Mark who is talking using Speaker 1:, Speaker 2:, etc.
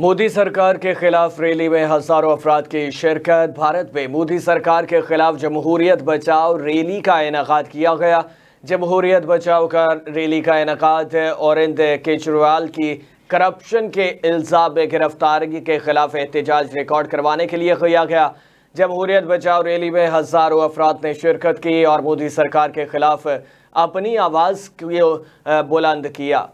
Speaker 1: मोदी सरकार के खिलाफ रैली में हजारों अफराद की शिरकत भारत में मोदी सरकार के खिलाफ जमहूरियत बचाओ रैली का इनका किया गया जमहूरियत बचाओ का रैली का इनका औरंद केजरीवाल की करप्शन के इल्ज़ाम में गिरफ्तारी के खिलाफ एहतजाज रिकॉर्ड करवाने के लिए किया गया जमहूरियत बचाओ रैली में हजारों अफराद ने शिरकत की और मोदी सरकार के खिलाफ अपनी आवाज़ को बुलंद किया